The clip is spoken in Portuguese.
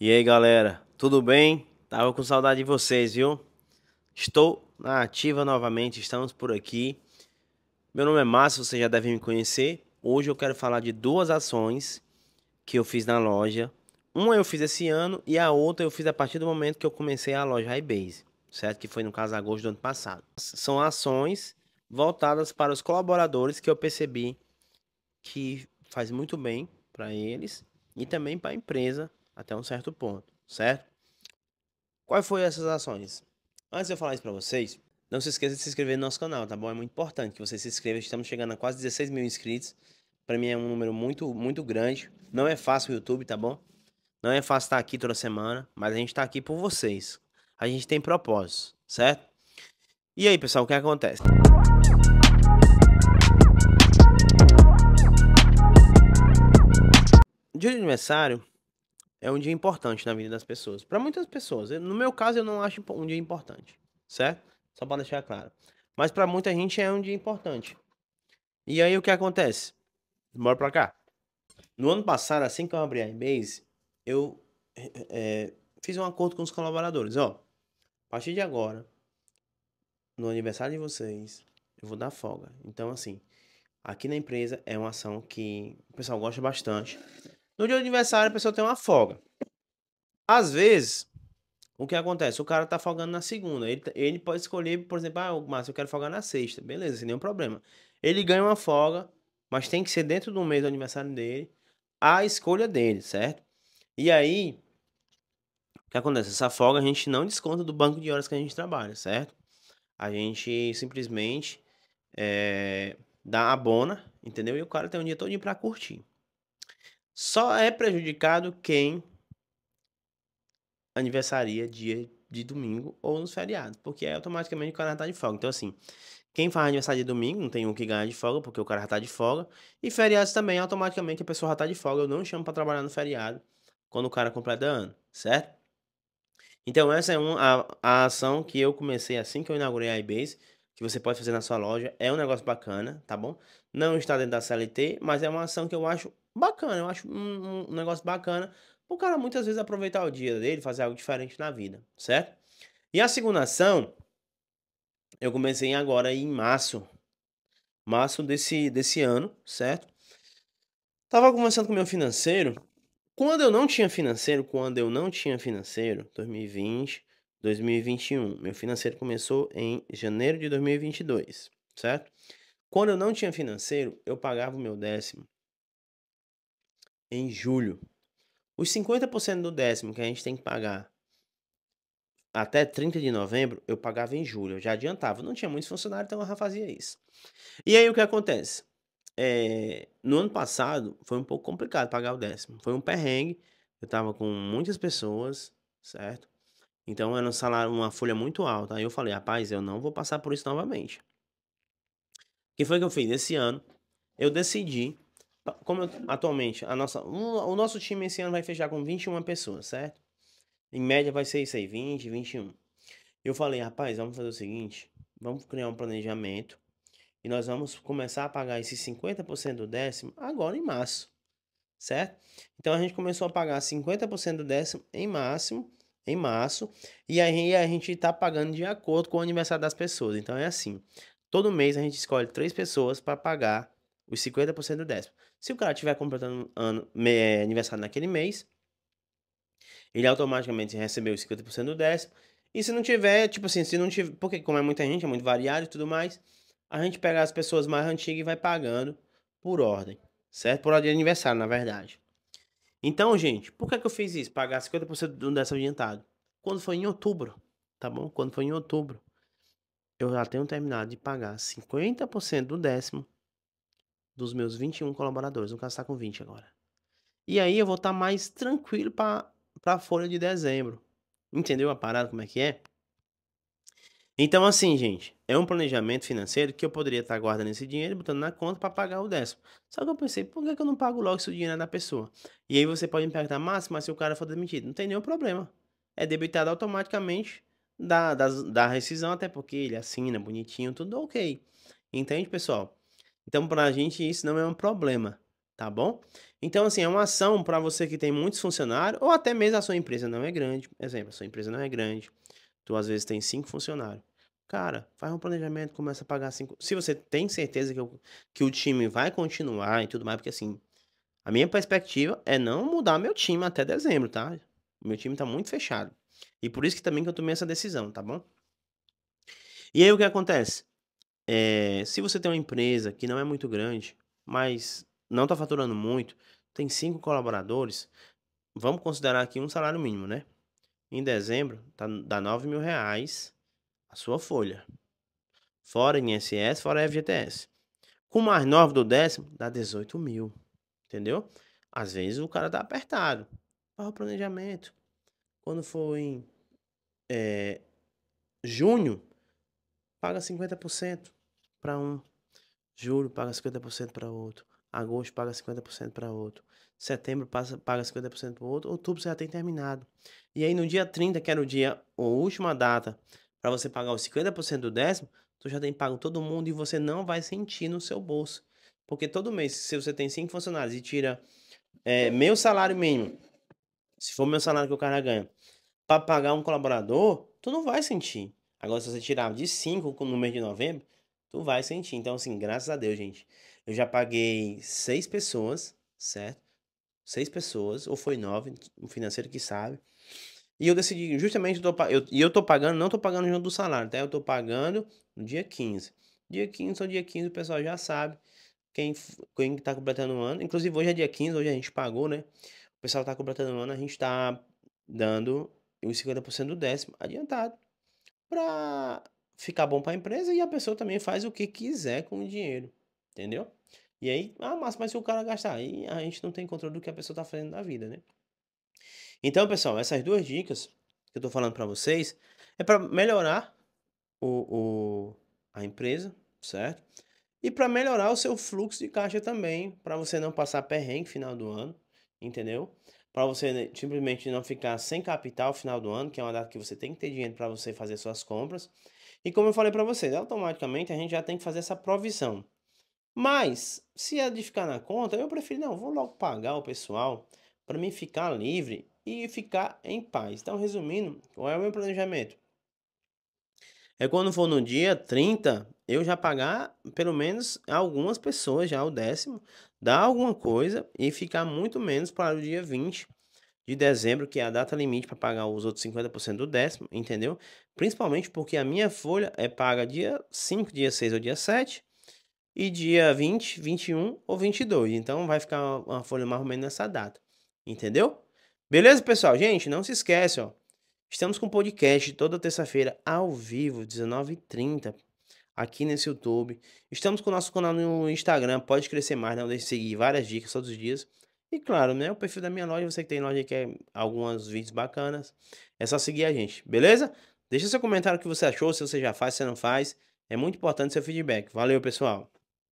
E aí galera, tudo bem? Tava com saudade de vocês, viu? Estou na ativa novamente, estamos por aqui. Meu nome é Márcio, você já deve me conhecer. Hoje eu quero falar de duas ações que eu fiz na loja. Uma eu fiz esse ano e a outra eu fiz a partir do momento que eu comecei a loja Highbase, certo? Que foi no caso agosto do ano passado. São ações voltadas para os colaboradores que eu percebi que faz muito bem para eles e também para a empresa até um certo ponto, certo? Quais foram essas ações? Antes de eu falar isso para vocês, não se esqueça de se inscrever no nosso canal, tá bom? É muito importante que você se inscreva. Estamos chegando a quase 16 mil inscritos. Para mim é um número muito, muito grande. Não é fácil o YouTube, tá bom? Não é fácil estar aqui toda semana, mas a gente está aqui por vocês. A gente tem propósitos, certo? E aí, pessoal, o que acontece? Dia de aniversário, é um dia importante na vida das pessoas. Para muitas pessoas. No meu caso, eu não acho um dia importante, certo? Só para deixar claro. Mas para muita gente é um dia importante. E aí o que acontece? Bora para cá. No ano passado, assim que eu abri a Embase, eu é, fiz um acordo com os colaboradores. Ó, a partir de agora, no aniversário de vocês, eu vou dar folga. Então, assim, aqui na empresa é uma ação que o pessoal gosta bastante. No dia do aniversário, a pessoa tem uma folga. Às vezes, o que acontece? O cara tá folgando na segunda. Ele, tá, ele pode escolher, por exemplo, ah, Márcio, eu quero folgar na sexta. Beleza, sem nenhum problema. Ele ganha uma folga, mas tem que ser dentro do mês do aniversário dele, a escolha dele, certo? E aí, o que acontece? Essa folga a gente não desconta do banco de horas que a gente trabalha, certo? A gente simplesmente é, dá a bona, entendeu? E o cara tem um dia todo para pra curtir. Só é prejudicado quem aniversaria dia de domingo ou nos feriados, porque é automaticamente o cara tá de folga. Então, assim, quem faz aniversário de domingo não tem um que ganha de folga, porque o cara já tá de folga. E feriados também, automaticamente a pessoa já tá de folga. Eu não chamo para trabalhar no feriado quando o cara completa ano, certo? Então, essa é uma, a, a ação que eu comecei assim que eu inaugurei a iBase que você pode fazer na sua loja. É um negócio bacana, tá bom? Não está dentro da CLT, mas é uma ação que eu acho bacana. Eu acho um, um negócio bacana o cara muitas vezes aproveitar o dia dele, fazer algo diferente na vida, certo? E a segunda ação, eu comecei agora em março. Março desse, desse ano, certo? Tava conversando com meu financeiro. Quando eu não tinha financeiro, quando eu não tinha financeiro, 2020, 2021. Meu financeiro começou em janeiro de 2022, certo? Quando eu não tinha financeiro, eu pagava o meu décimo em julho. Os 50% do décimo que a gente tem que pagar até 30 de novembro, eu pagava em julho. Eu já adiantava. Não tinha muitos funcionários, então eu já fazia isso. E aí o que acontece? É, no ano passado foi um pouco complicado pagar o décimo. Foi um perrengue. Eu tava com muitas pessoas, certo? Então era um salário, uma folha muito alta. Aí eu falei, rapaz, eu não vou passar por isso novamente. O que foi que eu fiz? Esse ano, eu decidi, como eu, atualmente, a nossa, o nosso time esse ano vai fechar com 21 pessoas, certo? Em média vai ser isso aí, 20, 21. Eu falei, rapaz, vamos fazer o seguinte, vamos criar um planejamento e nós vamos começar a pagar esse 50% do décimo agora em março, certo? Então a gente começou a pagar 50% do décimo em máximo em março, e aí a gente está pagando de acordo com o aniversário das pessoas. Então é assim: todo mês a gente escolhe três pessoas para pagar os 50% do décimo. Se o cara estiver completando ano, é, aniversário naquele mês, ele automaticamente recebeu os 50% do décimo. E se não tiver, tipo assim, se não tiver, porque como é muita gente, é muito variado e tudo mais, a gente pega as pessoas mais antigas e vai pagando por ordem, certo? Por ordem de aniversário, na verdade. Então, gente, por que, que eu fiz isso? Pagar 50% do décimo adiantado. Quando foi em outubro, tá bom? Quando foi em outubro, eu já tenho terminado de pagar 50% do décimo dos meus 21 colaboradores. No caso, tá com 20 agora. E aí eu vou estar tá mais tranquilo para a folha de dezembro. Entendeu a parada como é que é? Então, assim, gente, é um planejamento financeiro que eu poderia estar guardando esse dinheiro e botando na conta para pagar o décimo. Só que eu pensei, por que, que eu não pago logo se o dinheiro é da pessoa? E aí você pode me perguntar, mas, mas se o cara for demitido, não tem nenhum problema. É debitado automaticamente da, da, da rescisão, até porque ele assina bonitinho, tudo ok. Entende, pessoal? Então, para a gente, isso não é um problema, tá bom? Então, assim, é uma ação para você que tem muitos funcionários, ou até mesmo a sua empresa não é grande. Exemplo, a sua empresa não é grande. Tu, às vezes, tem cinco funcionários. Cara, faz um planejamento, começa a pagar cinco. Se você tem certeza que, eu, que o time vai continuar e tudo mais, porque assim, a minha perspectiva é não mudar meu time até dezembro, tá? O meu time tá muito fechado. E por isso que também que eu tomei essa decisão, tá bom? E aí o que acontece? É, se você tem uma empresa que não é muito grande, mas não tá faturando muito, tem cinco colaboradores, vamos considerar aqui um salário mínimo, né? Em dezembro, tá, dá nove mil reais a sua folha. Fora INSS, fora FGTS. Com mais 9 do décimo, dá 18 mil. Entendeu? Às vezes o cara tá apertado. Faz é o planejamento. Quando for em é, junho, paga 50% para um. Julho paga 50% para outro. Agosto paga 50% para outro. Setembro passa, paga 50% para outro. Outubro você já tem terminado. E aí no dia 30, que era o dia, a última data para você pagar os 50% do décimo, tu já tem pago todo mundo e você não vai sentir no seu bolso. Porque todo mês, se você tem cinco funcionários e tira é, meu salário mínimo, se for meu salário que o cara ganha, para pagar um colaborador, tu não vai sentir. Agora, se você tirar de 5 no mês de novembro, tu vai sentir. Então, assim, graças a Deus, gente. Eu já paguei seis pessoas, certo? Seis pessoas, ou foi nove, o financeiro que sabe. E eu decidi, justamente, eu tô, eu, e eu tô pagando, não tô pagando junto do salário, tá? Eu tô pagando no dia 15. Dia 15 ou dia 15, o pessoal já sabe quem, quem tá completando o ano. Inclusive, hoje é dia 15, hoje a gente pagou, né? O pessoal tá completando o ano, a gente tá dando os 50% do décimo adiantado pra ficar bom para a empresa e a pessoa também faz o que quiser com o dinheiro, entendeu? E aí, ah, mas, mas se o cara gastar, aí a gente não tem controle do que a pessoa tá fazendo na vida, né? Então, pessoal, essas duas dicas que eu estou falando para vocês é para melhorar o, o, a empresa, certo? E para melhorar o seu fluxo de caixa também, para você não passar perrengue final do ano, entendeu? Para você simplesmente não ficar sem capital final do ano, que é uma data que você tem que ter dinheiro para você fazer suas compras. E como eu falei para vocês, automaticamente a gente já tem que fazer essa provisão. Mas, se é de ficar na conta, eu prefiro, não, vou logo pagar o pessoal para mim ficar livre e ficar em paz. Então, resumindo, qual é o meu planejamento? É quando for no dia 30, eu já pagar pelo menos algumas pessoas, já o décimo, dar alguma coisa e ficar muito menos para o dia 20 de dezembro, que é a data limite para pagar os outros 50% do décimo, entendeu? Principalmente porque a minha folha é paga dia 5, dia 6 ou dia 7 e dia 20, 21 ou 22. Então vai ficar uma folha mais ou menos nessa data, entendeu? Beleza, pessoal? Gente, não se esquece, ó. Estamos com podcast toda terça-feira ao vivo, 19h30, aqui nesse YouTube. Estamos com o nosso canal no Instagram, pode crescer mais, não deixe de seguir várias dicas todos os dias. E claro, né, o perfil da minha loja, você que tem loja e quer alguns vídeos bacanas, é só seguir a gente, beleza? Deixa seu comentário o que você achou, se você já faz, se não faz. É muito importante seu feedback. Valeu, pessoal!